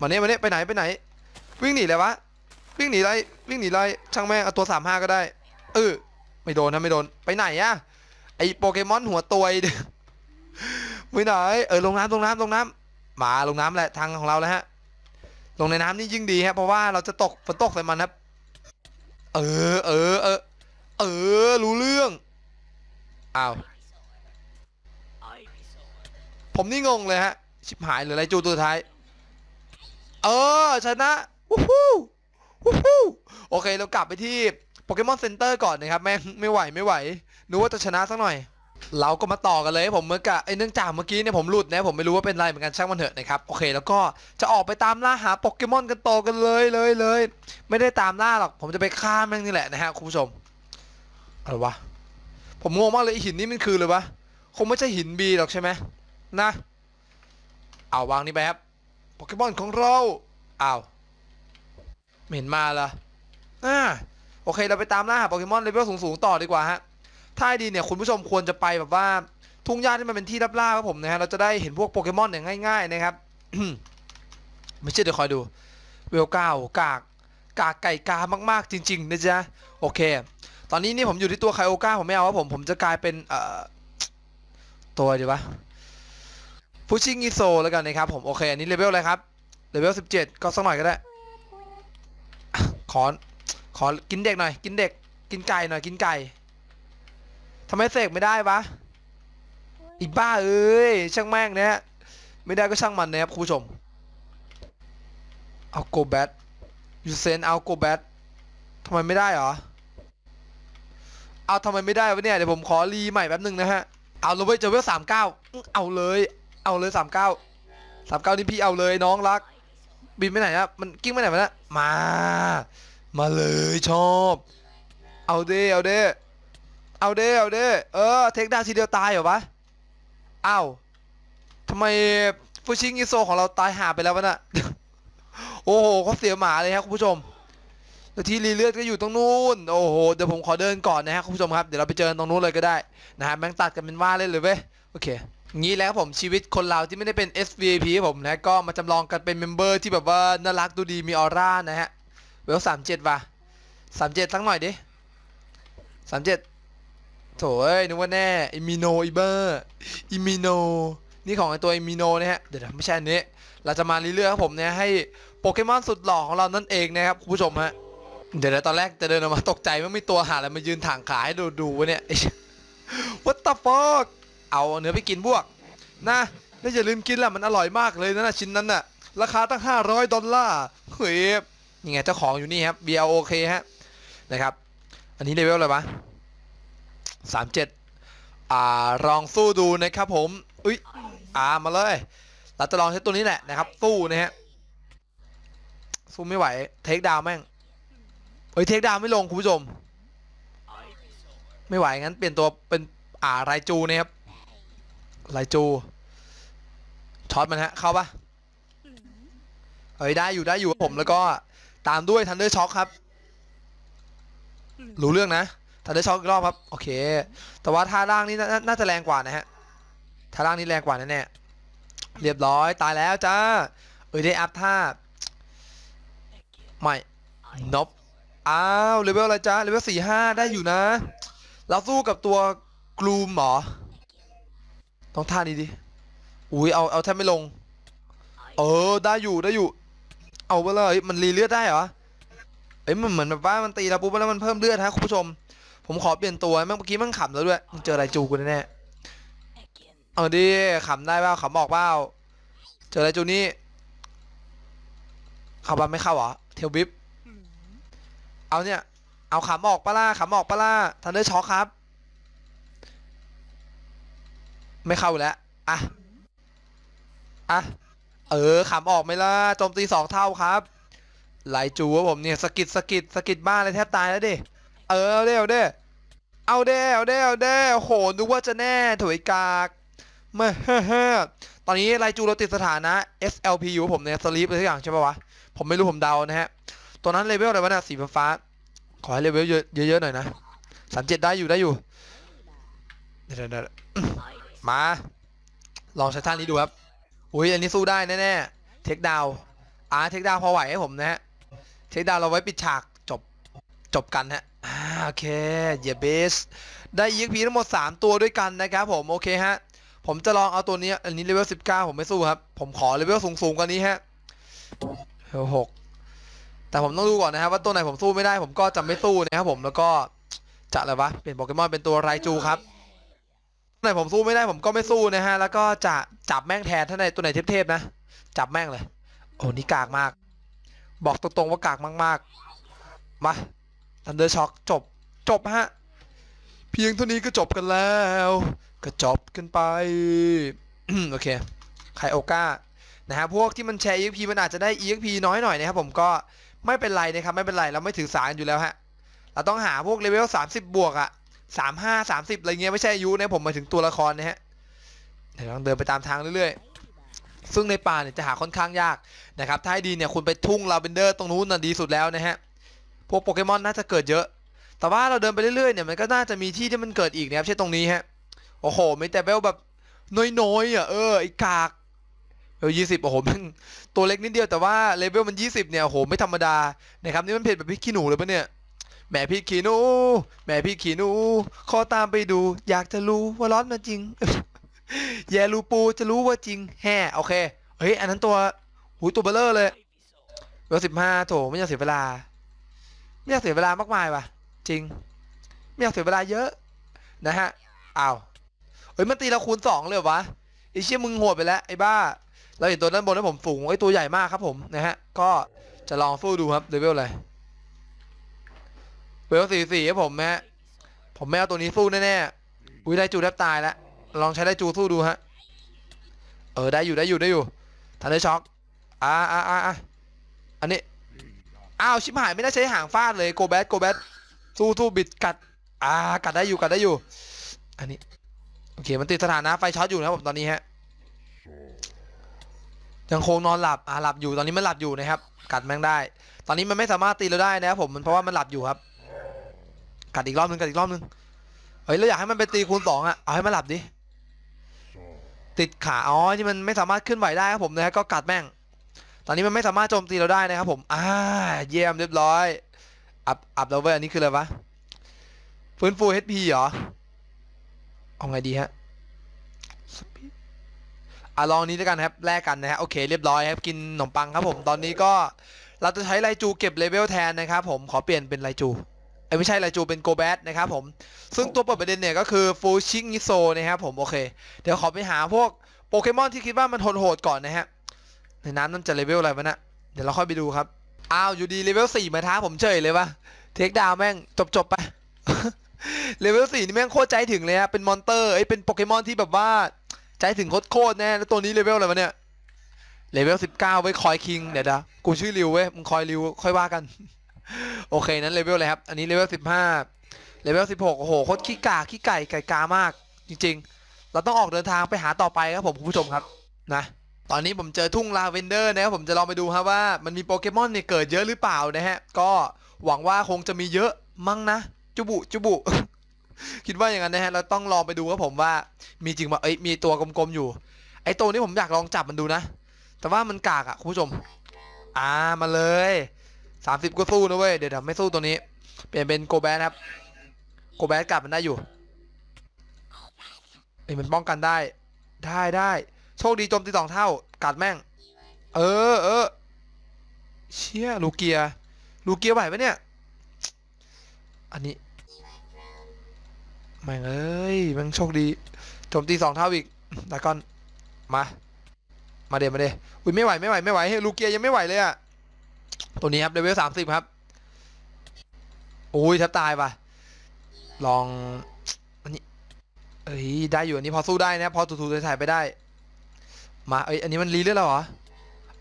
มาเนี้ยมาเนี้ยไปไหนไปไหน วิ่งหนีเลยวะ วิ่งหนีไร วิ่งหนีไร ช่างแม่งเอาตัวสามห้าก็ได้เออไม่โดนนะ ไม่โดน ไปไหนอะไอโปเกมอนหัวตัว ไม่ไหน เออ ลงน้ำลงน้ำลงน้ำมาลงน้ำแหละทางของเราแล้วฮะ ลงในน้ำนี่ยิ่งดีฮะเพราะว่าเราจะตกฝนตกใส่มันครับ เออ เออ เออ เออรู้เรื่อง อ้าวผมนี่งงเลยฮะชิบหายหรืออะไรจูตัวท้ายเออชนะวู้ฮู้วู้ฮู้โอเคเรากลับไปที่โปเกมอนเซ็นเตอร์ก่อนนะครับแม่งไม่ไหวไม่ไหวนึกว่าจะชนะสักหน่อย เราก็มาต่อกันเลย ผมเมื่อกีไอ้เนื่องจากเมื่อกี้เนี่ยผมหลุดนะผมไม่รู้ว่าเป็นไรเหมือนกันช่างมันเถอะนะครับโอเค แล้วก็จะออกไปตามล่าหาโปเกมอนกันต่อกันเลยเลยเลยไม่ได้ตามล่าหรอกผมจะไปฆ่าแม่งนี่แหละนะฮะคุณผู้ชมอะไรวะ ผมงงมากเลยหินนี่มันคือเลยวะ คงไม่ใช่หินบีหรอกใช่ไหมนะเอาวางนี่ไปครับ โปเกมอนของเรา เอาเห็นมาละอ่าโอเค เราไปตามล่าหาโปเกมอนเลเวลสูงๆ ต่อดีกว่าฮะถ้าดีเนี่ย คุณผู้ชมควรจะไปแบบว่า ทุ่งหญ้าที่มันเป็นที่รับล่าครับผมนะฮะ เราจะได้เห็นพวกโปเกมอนอย่างง่าย ๆนะครับ ไม่เชื่อเดี๋ยวคอยดู เวลเก้ากาก กากไก่กามากๆจริง ๆ นะจ๊ะ โอเค ตอนนี้นี่ผมอยู่ที่ตัวไคโอก้าผมไม่เอาวราผมผมจะกลายเป็นเอ่อตัวดีวะพุชชิ่งอิโซแล้วกันนะครับผม โอเคอันนี้ เลเวล อะไร ครับ เลเวลสิบเจ็ดก็สักหน่อยก็ได้ขอขอกินเด็กหน่อย กินเด็กกินไก่หน่อย กินไก่ทำไม เสกไม่ได้วะอีบ้าเอ้ย ช่างแม่งเนี่ยไม่ได้ก็ช่างมัน นะครับ คุณผู้ชม เอา โกแบทยูเซนเอา โกแบททำไมไม่ได้หรอ เอาทำไมไม่ได้วะเนี่ยเดี๋ยวผมขอรีใหม่แป๊บนึงนะฮะเอาลงไปเจอเวลสามเก้าเอาเลยเอาเลยสามเก้าสามเก้านี่พี่เอาเลยน้องรัก บินไปไหนอะมันกิ้งไปไหนมาละมา มาเลยชอบเอาเด้เอาเด้เอาเด้เอาเด้เออเทคดาวทีเดียวตายเหรอวะอ้าวทำไมฟูชิงิโซของเราตายหาไปแล้ววะน่ะโอ้โหเขาเสียหมาเลยครับคุณผู้ชมแล้วที่รีเลือดก็อยู่ตรงนู้นโอ้โหเดี๋ยวผมขอเดินก่อนนะฮะคุณผู้ชมครับเดี๋ยวเราไปเจอตรงนู้นเลยก็ได้นะฮะแม่งตัดกันเป็นว่าเล่นเลยเว้ยโอเคงี้แล้วผมชีวิตคนเราที่ไม่ได้เป็น SVP ผมนะก็มาจำลองกันเป็นเมมเบอร์ที่แบบว่าน่ารักดูดีมีออร่านะฮะเวลสามเจ็ดว่ะสามเจ็ดสักหน่อยดิสามเจ็ดโถเอ้ยนึกว่าแน่อิมิโนอิเบอร์อิมิโนนี่ของไอตัวอิมิโนนะฮะ เดี๋ยวไม่ใช่อันนี้ เราจะมาเรื่อยๆครับผมเนี่ยให้โปเกมอนสุดหล่อของเรานั่นเองนะครับคุณผู้ชมฮะเดี๋ยวตอนแรกจะเดินออกมาตกใจว่ามีตัวหาอะไรมายืนถ่างขาให้ดูดูวะเนี่ย What the fuck เอาเนื้อไปกินพวกนะแล้อย่าลืมกินล่ะมันอร่อยมากเลยนะชิ้นนั้นน่ะ ราคาตั้ง500ดอลลาร์ เฮ้ยยังไงเจ้าของอยู่นี่ครับ BLOK ฮะ นะครับ อันนี้เลเวลอะไรปะสามเจ็ดอ่า ลองสู้ดูนะครับผม อุ้ยอ่า มาเลย เราจะลองใช้ตัวนี้แหละนะครับ สู้นะฮะสู้ไม่ไหว เทคดาวแม่ง เฮ้ย เทคดาวไม่ลงคุณผู้ชม ไม่ไหว งั้นเปลี่ยนตัวเป็น อ่า ไรจูนะครับไลจู ช็อตมันฮะ เข้าปะเอ้ยได้อยู่ได้อยู่ ผม แล้วก็ตามด้วยทันเดอร์ช็อคครับ รู้เรื่องนะทันเดอร์ช็อคอีกรอบครับ โอเค แต่ว่าท่าล่างนี่น่าจะแรงกว่านะฮะ ท่าล่างนี่แรงกว่าแน่แน่เรียบร้อยตายแล้วจ้าเอ้ยได้อัพท่า ไม่นบอ้าวเลเวลอะไรจ้าเลเวลสี่ห้าได้อยู่นะ เราสู้กับตัวกลูมหรอต้องท่านี้ดิ อุ้ยเอาเอาแทบไม่ลง เออได้อยู่ได้อยู่ เอาไปเลยมันรีเลือดได้เหรอเอ้ยมันเหมือนแบบว่ามันตีแล้วปุ๊บแล้วมันเพิ่มเลือดฮะคุณผู้ชม ผมขอเปลี่ยนตัวเมื่อกี้มันขำแล้วด้วย เจออะไรจูกูแน่เอาดิขำได้เปล่าขำบอกเปล่าเจออะไรจูนี่ขำบ้าไม่เข้าเหรอเทลบิฟเอาเนี่ย เอาขำออกปะล่าขำออกปะล่าทันเดอร์ช็อคครับไม่เข้าแล้ว อ่ะ อ่ะ เออขำออกไหมล่ะ โจมตีสองเท่าครับ ไหลจูวผมเนี่ยสกิดสกิดสกิดบ้านเลยแทบตายแล้วดิ เออเอาเด้เอาเด้เอาเด้เอาเด้เอาเด้โห นึกว่าจะแน่ ถวยกากมาฮ่าตอนนี้ไลจู เราติดสถานะ SLP อยู่ผมเนี่ยสลีปอะไรทุกอย่างใช่ปะวะ ผมไม่รู้ผมเดานะฮะตอนนั้นเลเวลอะไรวะน่ะสีฟ้าขอให้เลเวลเยอะๆหน่อยนะสามเจ็ดได้อยู่ได้อยู่เดี๋ยวมาลองใช้ท่านี้ดูครับอุ้ยอันนี้สู้ได้แน่ๆเทคดาวอาเทคดาวพอไหวให้ผมนะฮะเทคดาวเราไว้ปิดฉากจบจบกันฮะโอเคเยเบสได้ EXP ทั้งหมด 3 ตัวด้วยกันนะครับผมโอเคฮะผมจะลองเอาตัวนี้อันนี้เลเวล19 ผมไม่สู้ครับผมขอเลเวลสูงๆกว่านี้ฮะเลเวล6แต่ผมต้องดูก่อนนะครับว่าตัวไหนผมสู้ไม่ได้ผมก็จะไม่สู้นะครับผมแล้วก็จะอะไรวะเปลี่ยนโปเกมอนเป็นตัวไรจูครับไหนผมสู้ไม่ได้ผมก็ไม่สู้นะฮะ แล้วก็จะจับแม่งแทนท่านไหนตัวไหนเทพๆนะ จับแม่งเลย โอ้นี่ กากมาก บอกตรงๆว่ากากมากๆมาทันเดอร์ช็อกจบจบฮะเพียงเท่านี้ก็จบกันแล้วก็จบกันไปโอเคไคโอกานะฮะ พวกที่มันแชร์ EXP มันอาจจะได้ EXP น้อยหน่อยนะครับผมก็ไม่เป็นไรนะครับไม่เป็นไรเราไม่ถือสารอยู่แล้วฮะเราต้องหาพวกเลเวล 30 บวกอะสามห้าสามสิบอะไรเงี้ย ไม่ใช่อายุนะผมมาถึงตัวละครนะฮะเดี๋ยวลองเดินไปตามทางเรื่อย ๆ ซึ่งในป่าเนี่ยจะหาค่อนข้างยากนะครับถ้าให้ดีเนี่ยคุณไปทุ่งลาเวนเดอร์ตรงนู้นน่ะดีสุดแล้วนะฮะพวกโปเกมอนน่าจะเกิดเยอะ แต่ว่าเราเดินไปเรื่อยๆเนี่ยมันก็น่าจะมีที่ที่มันเกิดอีกนะครับเช่นตรงนี้ฮะโอ้โหมีแต่เบลแบบ น้อย ๆ อ่ะเออไอ้กากเบลยี่สิบโอ้โหมันตัวเล็กนิดเดียวแต่ว่าเลเวลมันยี่สิบเนี่ยโอ้โหไม่ธรรมดานะครับนี่มันเพจแบบพี่ขี้หนูเลยปะเนี่ยแม่พี่ขี่นู แม่พี่ขี่นู ขอตามไปดู อยากจะรู้ว่าร้อนมาจริง แย่รูปูจะรู้ว่าจริง แฮ่โอเคเฮ้ยอันนั้นตัวหูตัวเบลเลอร์เลยเบลสิบห้าโถไม่อยากเสียเวลา ไม่อยากเสียเวลามากมายว่ะ จริง ไม่อยากเสียเวลาเยอะนะฮะ อ้าว เฮ้ยมันตีเราคูณสองเลยวะไอเชี่ยมึงโหดไปแล้ว ไอ้บ้า เราเห็นตัวด้านบนแล้วผมฝูงไอ้ตัวใหญ่มากครับผมนะฮะ ก็จะลองสู้ดูครับเลเวลอะไรเบลสี่สี่ครับผมฮะผมไม่เอาตัวนี้สู้แน่ๆ อุ้ยได้จูแทบตายแล้วลองใช้ได้จูสู้ดูฮะ เออได้อยู่ได้อยู่ได้อยู่ทันได้ช็อกอ่าอ่าอ่าอันนี้ อ้าวชิบหายไม่ได้ใช้หางฟาดเลยโกแบทโกแบทสู้สู้บิดกัด อ่า กัดได้อยู่กัดได้อยู่ อันนี้โอเคมันติดสถานะไฟช็อตอยู่นะครับผมตอนนี้ฮะยังคงนอนหลับอ่าหลับอยู่ตอนนี้มันหลับอยู่นะครับ กัดแม่งได้ ตอนนี้มันไม่สามารถตีเราได้นะครับผมเพราะว่ามันหลับอยู่ครับกัดอีกรอบนึงกัดอีกรอบนึงเฮ้ยเราอยากให้มันไปตีคูณสองอะเอาให้มันหลับดิติดขาอ๋อนี่มันไม่สามารถขึ้นไหวได้ครับผมนะก็กัดแม่ง ตอนนี้มันไม่สามารถโจมตีเราได้นะครับผมอ่าเยี่ยมเรียบร้อยอับอับเราเว้ยอันนี้คืออะไรวะฟื้นฟู HP เหรอเอาไงดีฮะอ่ะลองนี้ด้วยกันครับแลกกันนะฮะโอเคเรียบร้อยครับกินขนมปังครับผมตอนนี้ก็เราจะใช้ไลจูเก็บเลเวลแทนนะครับผมขอเปลี่ยนเป็นไลจูไม่ใช่ไรจูเป็นโกแบดนะครับผมซึ่งตัวเปิดประเด็นเนี่ยก็คือฟูชิงนิโซนะครับผมโอเคเดี๋ยวขอไปหาพวกโปเกมอนที่คิดว่ามันโหดๆก่อนนะฮะในน้ำนั่นจะเลเวลอะไรวะนะเดี๋ยวเราค่อยไปดูครับ อ้าว อยู่ดี เลเวลสี่มาท้าผมเฉยเลยวะเทคดาวแม่งจบๆ ไป เลเวลสี่นี่แม่งโคตรใจถึงเลยฮะเป็นมอนเตอร์ไอ้เป็นโปเกมอนที่แบบว่าใจถึงโคตรแน่แล้วตัวนี้เลเวลอะไรวะเนี่ยเลเวลสิบเก้าไว้คอยคิงเดี๋ยวดะกูชื่อริวเว้ยมึงคอยริวค่อยว่ากันโอเคนั้น เลเวลเลยครับ อันนี้ เลเวลสิบห้าเลเวลสิบหกโอ้โห โคตรขี้กาขี้ไก่ ไก่ กามากจริง ๆ เราต้องออกเดินทางไปหาต่อไปครับผม คุณผู้ชมครับ นะ ตอนนี้ผมเจอทุ่งลาเวนเดอร์นะครับ ผมจะลองไปดูครับว่ามันมีโปเกมอนเนี่ยเกิดเยอะหรือเปล่านะฮะ ก็หวังว่าคงจะมีเยอะมั่งนะ จุบุ จุบุ คิดว่าอย่างนั้นนะฮะเราต้องลองไปดูครับผมว่ามีจริงป่ะเอ้ย มีตัวกลมๆอยู่ ไอ้ตัวนี้ผมอยากลองจับมันดูนะ แต่ว่ามันกากอะคุณผู้ชม อ่า มาเลยสามสิบก็สู้นะเว้ยเดี๋ยวทำไม่สู้ตัวนี้เปลี่ยนเป็นโกแบนครับโกแบนกลับมันได้อยู่ไอ้มันป้องกันได้ ได้ได้โชคดีโจมตีสองเท่า กัดแม่งเออเออเชี่ยลูเกียลูเกียไหวปะเนี่ยอันนี้แม่งเอ้ยแม่งโชคดีโจมตีสองเท่าอีกตะก้อนมามาเดมาเดอุ้ยไม่ไหวไม่ไหวไม่ไหวเฮ้ลูเกียยังไม่ไหวเลยอะตัวนี้ครับเลเวลสามสิบครับอุ้ยแทบตายปะลองอันนี้เอ้ยได้อยู่อันนี้พอสู้ได้นะพอถูๆถ่ายไปได้ มา เอ้ยอันนี้มันรีเลือดแล้วเหรอ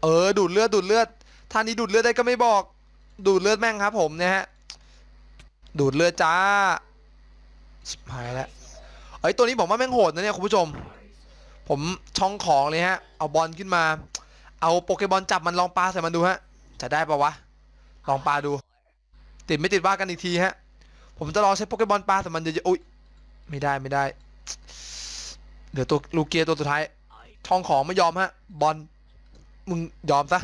เออ ดูดเลือดดูดเลือด ท่านี้ดูดเลือดได้ก็ไม่บอก ดูดเลือดแม่งครับ ผมเนี่ยฮะ ดูดเลือดจ้าสิบหายแล้วเอ้ยตัวนี้ผมว่าแม่งโหดนะเนี่ยคุณผู้ชม ผมช่องของเลยฮะ เอาบอลขึ้นมา เอาโปเกบอลจับมันลองปาใส่มันดูฮะจะได้ปะวะ ลองปลาดู ติด ไม่ติดว่ากันอีกทีฮะ ผมจะลองใช้โปเกมอนปลาแต่มันจะอุ้ยไม่ได้ไม่ได้ เดี๋ยวตัวลูเกียตัวสุดท้าย ทองของไม่ยอมฮะ บอล มึงยอมซะ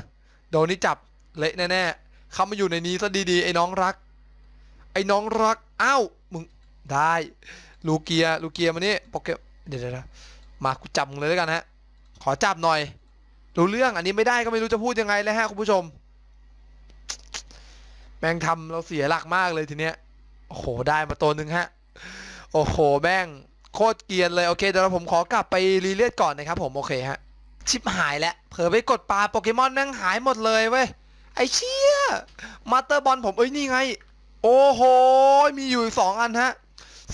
โดนนี้จับเละแน่ๆเข้ามาอยู่ในนี้ซะดีๆ ไอ้น้องรัก ไอ้น้องรัก อ้าว มึงได้ ลูเกีย ลูเกียมานี่โปเกเดี๋ยวนะ มากูจับมึงเลยแล้วกันฮะ ขอจับหน่อยรู้เรื่องอันนี้ไม่ได้ก็ไม่รู้จะพูดยังไงแล้วฮะคุณผู้ชมแม่งทำเราเสียหลักมากเลยทีเนี้ย โอ้โหได้มาตัวหนึ่งฮะ โอ้โห แม่งโคตรเกียนเลย โอเคเดี๋ยวผมขอกลับไปรีเลียดก่อนนะครับผม โอเคฮะ ชิปหายแล้วเผลอไปกดปลาโปเกมอนแม่งหายหมดเลยเว้ย ไอเชี่ยมาเตอร์บอลผม เอ้ยนี่ไง โอ้โห มีอยู่สองอันฮะ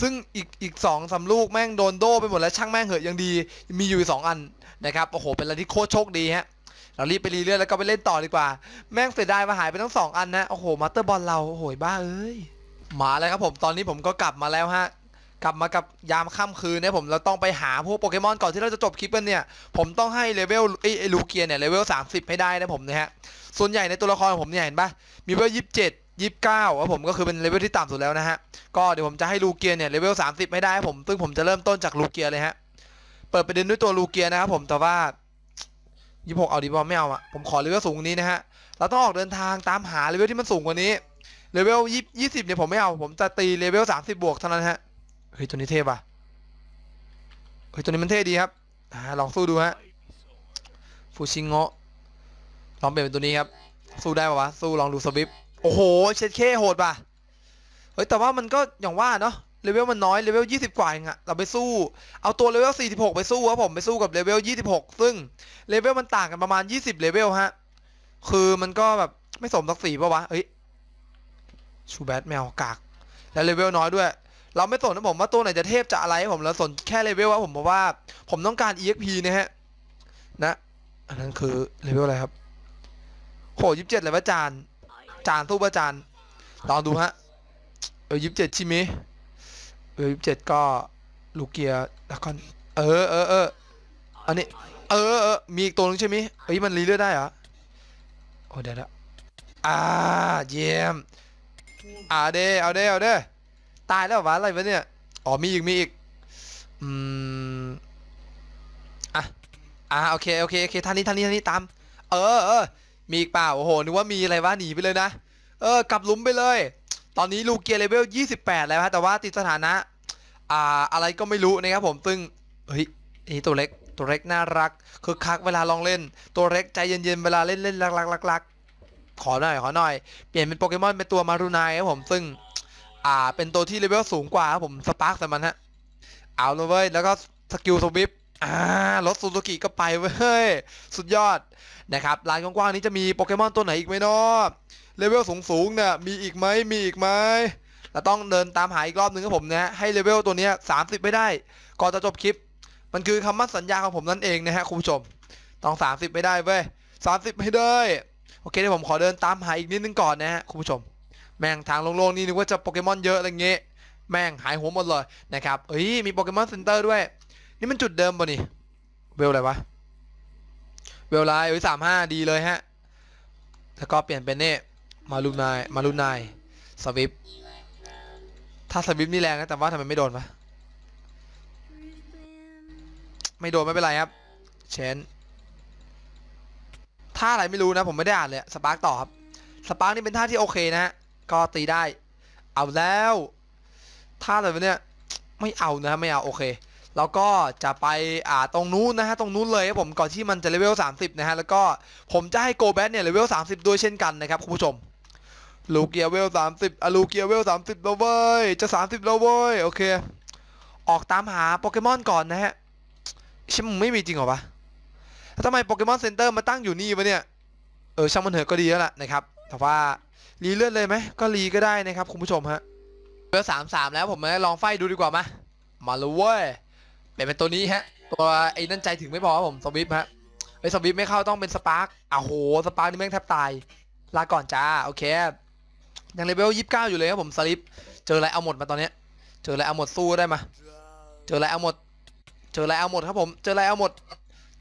ซึ่งอีกอีกสองสาลูก แม่งโดนโดไปหมดแล้วช่างแม่งเหอะยังดี มีอยู่สองอันนะครับ โอ้โห เป็นอะไรที่โคตรโชคดีฮะเรารีบไปรีเลือดแล้วก็ไปเล่นต่อดีกว่า แม่งเสียดายมาหายไปทั้งสองอันนะ โอ้โห มาสเตอร์บอลเรา โอ้โหบ้า เอ้ย มาแล้วครับผม ตอนนี้ผมก็กลับมาแล้วฮะ กลับมากับยามค่ำคืนนะผม เราต้องไปหาพวกโปเกมอนก่อนที่เราจะจบคลิปกันเนี่ย ผมต้องให้เลเวลไอ้ลูเกียเนี่ยเลเวล30 ให้ได้นะผมนะฮะ ส่วนใหญ่ในตัวละครของผมเนี่ยเห็นปะมีเลเวลยี่สิบเจ็ดยีครับผม ก็คือเป็นเลเวลที่ต่ำสุดแล้วนะฮะ ก็เดี๋ยวผมจะให้ลูเกียเนี่ยเลเวล30ให้ได้ผม ซึ่งผมจะเริ่มต้นจากลูเกียเลยฮะเปิดประเด็นด้วยตัวลูเกียนะครับผมแต่ว่ายี่หกเอาดีบอลไม่เอาอะผมขอเลเวลสูงนี้นะฮะเราต้องออกเดินทางตามหาเลเวลที่มันสูงกว่านี้ เลเวลยี่ยี่สิบเนี่ย ผมไม่เอา ผมจะตีเลเวลสามสิบบวกเท่านั้นฮะเฮ้ยตัวนี้เท่ะเฮ้ยตัวนี้มันเท่ดีครับอลองสู้ดูฮะฟูชิงโงะลองเปลี่ยนเป็นตัวนี้ครับ สู้ได้ปะวะสู้ลองดูสวิปโอ้โหเช็ดเคโหดปะเฮ้ยแต่ว่ามันก็อย่างว่าเนาะเลเวลมันน้อยเลเวลยี่สิบกว่าเองอะเราไปสู้เอาตัวเลเวลสี่สิบหกไปสู้ ครับผม ไปสู้กับเลเวลยี่สิบหกซึ่งเลเวลมันต่างกันประมาณยี่สิบเลเวลฮะ คือมันก็แบบ ไม่สมศักดิ์ศรีปะวะ เอ้ยชูแบทแมว กาก และเลเวลน้อยด้วย เราไม่สนนะผมว่าตัวไหนจะเทพจะอะไรผมเราสนแค่เลเวลว่าผมบอกว่าผมต้องการ exp นะฮะนะอันนั้นคือเลเวลอะไรครับ โหยี่สิบเจ็ดเลยว่าจานจานสู้ประจานลองดูฮะเออยี่สิบเจ็ดชิมิเวฟเจ็ดก็ลูกเกียดะกอนเออเออเอออันนี้เออเออมีอีกตัวนึงใช่ไหมเฮ้ยมันรีเลือดได้เหรอโอ้เดี๋ยวะอ่าเยี่ยมอ่าเดเอาเดเอาเดตายแล้ววะอะไรวะเนี่ยอ๋อมีอีกมีอีกอืมอ่ะอ่าโอเคโอเคโอเคท่านนี้ท่านนี้ท่านนี้ตามเออเออมีอีกเปล่าโอ้โหนึกว่ามีอะไรวะหนีไปเลยนะเออกลับลุมไปเลยตอนนี้ลูเกียเลเวล 28 แล้วฮะแต่ว่าติดสถานะอ่าอะไรก็ไม่รู้นะครับ ผมซึ่งเฮ้ยนี่ตัวเล็กตัวเล็กน่ารักคือคักเวลาลองเล่นตัวเล็กใจเย็นๆเวลาเล่นเล่นรักๆรักๆขอหน่อย ขอหน่อยเปลี่ยนเป็นโปเกมอนเป็นตัวมารุนายครับผมซึ่งอ่าเป็นตัวที่เลเวลสูงกว่าครับผมสปาร์กแต่มันฮะเอาเลยเว้ย แล้วก็สกิลสวิปอ่ารถซูซูกิก็ไปเว้ยสุดยอดนะครับลานกว้างๆนี้จะมีโปเกมอนตัวไหนอีกไหมเนาะเลเวลสูงๆเนี่ยมีอีกไหมมีอีกไหมเราต้องเดินตามหาอีกรอบนึงครับผมนะให้เลเวลตัวนี้สามสิบไม่ได้ ก่อนจะจบคลิป มันคือคำมั่นสัญญาของผมนั่นเองนะฮะคุณผู้ชมต้องสามสิบไม่ได้เว้ยสามสิบไม่ได้ โอเคเดี๋ยวผมขอเดินตามหาอีกนิดนึงก่อนนะฮะคุณผู้ชมแม่งทางโล่งๆนี่นึกว่าจะโปเกมอนเยอะอะไรเงี้ยแม่งหายหัวหมดเลยนะครับเอ้ยมีโปเกมอนเซ็นเตอร์ด้วย นี่มันจุดเดิมปะนี่เวลอะไรวะเวลไลน์เอ้ยสามห้าดีเลยฮะแล้วก็เปลี่ยนเป็นเนี่มาลุนาย มาลุนาย สวิปถ้าสวิปนี่แรงนะ แต่ว่าทำไมไม่โดนวะไม่โดน ไม่เป็นไรครับ เชน ท่าอะไรไม่รู้นะ ผมไม่ได้อ่านเลย สปาร์กต่อครับ สปาร์กนี่เป็นท่าที่โอเคนะก็ตีได้ เอาแล้ว ท่าอะไรเนี่ย ไม่เอานะ ไม่เอาโอเค แล้วก็จะไปอ่าตรงนู้นนะฮะ ตรงนู้นเลยครับผม ก่อนที่มันจะเลเวล30นะฮะ แล้วก็ผมจะให้โกแบทเนี่ยเลเวล30ด้วยเช่นกันนะครับคุณผู้ชมลูเกียเวลสามสิบอะลูเกียเวลสามสิบแล้วเว้ย จะสามสิบแล้วเว้ย โอเค ออกตามหาโปเกมอนก่อนนะฮะชิมไม่มีจริงหรอปะแล้วทำไมโปเกมอนเซ็นเตอร์มาตั้งอยู่นี่วะเนี่ย เออ ช่างมันเถอะก็ดีแล้วล่ะ นะครับแต่ว่า รีเลือดเลยไหม ก็รีก็ได้นะครับ คุณผู้ชมฮะเวลสามสามแล้วผมมาลองไฟดูดีกว่ามามาเลยเว้ยเป็นเป็นตัวนี้ฮะ ตัวไอ้นั่นใจถึงไม่พอผมสวิฟฮะ ไอ้สวิฟไม่เข้าต้องเป็นสปาร์กอ่ะโหสปาร์กนี่แม่งแทบตาย ลาก่อนจ้าโอเคยังเลเวลยี่สิบเก้าอยู่เลยครับผมสลิปเจออะไรเอาหมดมาตอนเนี้ยเจออะไรเอาหมดสู้ได้มา เจออะไรเอาหมด เจออะไรเอาหมดครับผม เจออะไรเอาหมด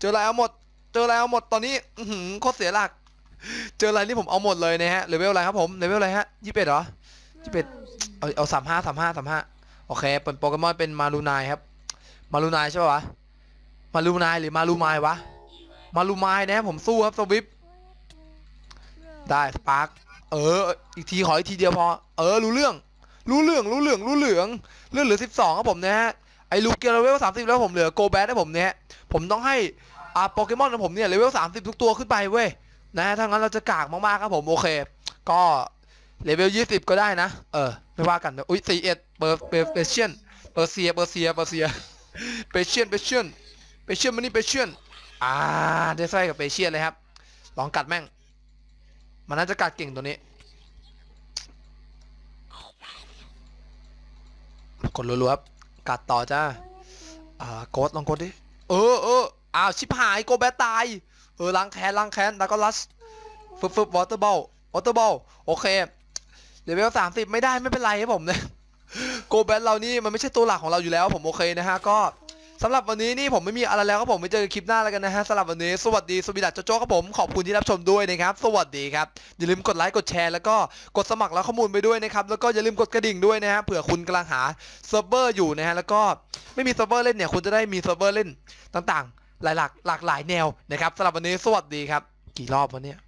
เจออะไรเอาหมด เจออะไรเอาหมดตอนนี้อืโคตรเสียหลัก เจออะไรนี่ผมเอาหมดเลยนะฮะเลเวลอะไรครับผมเลเวลอะไรฮะยี่สิบเอ็ดเหรอยี่สิบเอ็ดเอาเอาสามห้าสามห้าสามห้าโอเค เป็นโปเกมอนเป็นมารูนายครับ มารูนายใช่ป่ะวะมารูนายหรือมารูไมวะ มารูไมานะผมสู้ครับสวิปได้สปาร์คเออ อีกทีขออีกทีเดียวพอ เออ รู้เรื่อง รู้เรื่อง รู้เรื่อง รู้เหลืองเรื่องเหลือสิบสองครับผมนะฮะ ไอลูกเกลเลเวลสามสิบแล้วผมเหลือโกแบทให้ผมเนี่ยผมต้องให้อ่าโปเกมอนของผมเนี่ยเลเวลสามสิบทุกตัวขึ้นไปเว้ยนะถ้างั้นเราจะกากมากๆครับผมโอเค ก็เลเวลยี่สิบก็ได้นะ เออ ไม่ว่ากันอุ้ยสี่เอ็ดเปอร์เปอร์เปอร์เซียนเปอร์เซียเปอร์เซียเปอร์เซียเปอร์เซียนเปอร์เซียนเปอร์เซียนมันนี่เปอร์เซียน อ่าได้ใส่กับเปอร์เซียนเลยครับ ลองกัดแม่งมันน่าจะกัดเก่งตัวนี้ กดรัวๆครับ กัดต่อจ้า อ่า โกดลองกดดิ เออ เอออ้าวชิบหายโกแบตตาย เออล้างแค้นล้างแค้นแล้วก็ลัส ฟึบฟึบวอเตอร์บอลวอเตอร์บอล โอเค เดี๋ยวเวลสามสิบไม่ได้ ไม่เป็นไรครับผมเนี่ย โกแบตเรานี่ มันไม่ใช่ตัวหลักของเราอยู่แล้วผมโอเคนะฮะ ก็สำหรับวันนี้นี่ผมไม่มีอะไรแล้วครับผมไปเจอคลิปหน้าแล้วกันนะฮะสำหรับวันนี้สวัสดีสวิดัตโจโจ้ครับผมขอบคุณที่รับชมด้วยนะครับสวัสดีครับอย่าลืมกดไลค์กดแชร์แล้วก็กดสมัครแล้วข้อมูลไปด้วยนะครับแล้วก็อย่าลืมกดกระดิ่งด้วยนะฮะเผื่อคุณกำลังหาเซิร์ฟเวอร์อยู่นะฮะแล้วก็ไม่มีเซิร์ฟเวอร์เล่นเนี่ยคุณจะได้มีเซิร์ฟเวอร์เล่นต่างๆ หลายหลากหลากหลายแนวนะครับสำหรับวันนี้สวัสดีครับกี่รอบวะเนี่ย